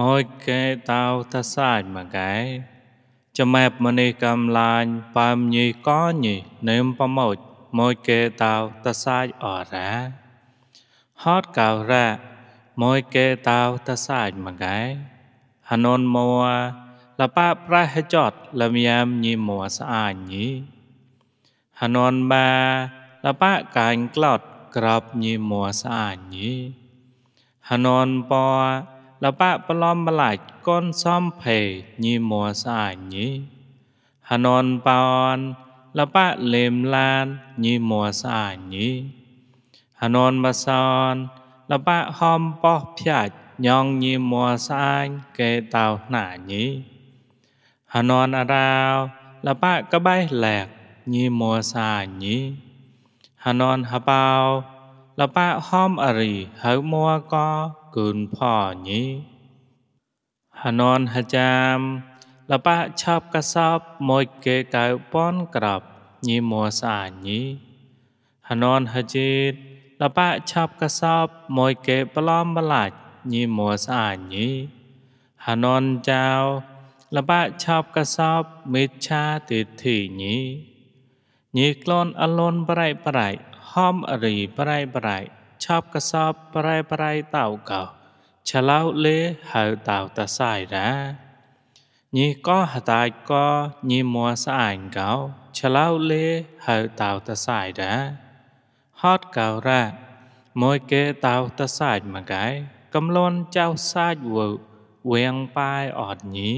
មួយកែតោតសាចមកកែចាំែបមនេះកំឡាញ់បើមញីកោញីនឹមប្រមោចមួយកែតោតសាចអរ៉ាហតកោរ៉ាមួយកែតោតសាចមកកែហណនមួលបាប្រះចតលមៀមញីមួស្អាញីហណនបាលបាកាញ់ក្លោតក្របញីមួស្អាញីហណនបោลับปะปลอมมาหลายก้นซ้อมเพยยีมัวสะอาดนีหนอนปอนลับปะเลมลานยีมัวสะอาดนีหนอนมาซอนลับปะหอมปอกผิาดยองยีมัวสะอาดเกตาหน่ายีหนอนอาราวลับปะกระบายแหลกยีมัวสะอาดนีหนอนฮะเปาលបាហមអរីហៅមួកគឺនផញីហណនហចាមលបាឆប់កសបមួយគេកៅបនក្របញីមួស្អាញីហណនហជីតលបាឆប់កសបមួយគេប្លំបលាច់ញីមួស្អាញីហណនចៅលបាឆប់កសបមិឆាទិដ្ឋិញីញីក្លូនអលូនប្រៃប្រៃ hamri parai parai chop ka sop parai parai tau ka chalau le hau tau ta sai ra ញីកោហតាចកោញីមួស្អាញកោឆ្លៅលេហៅតៅតសាយរាហតកោរ៉ាមួយគេតៅតសាយមកកែកំលន់ចៅសាច់វើវៀងប៉ែអត់ញី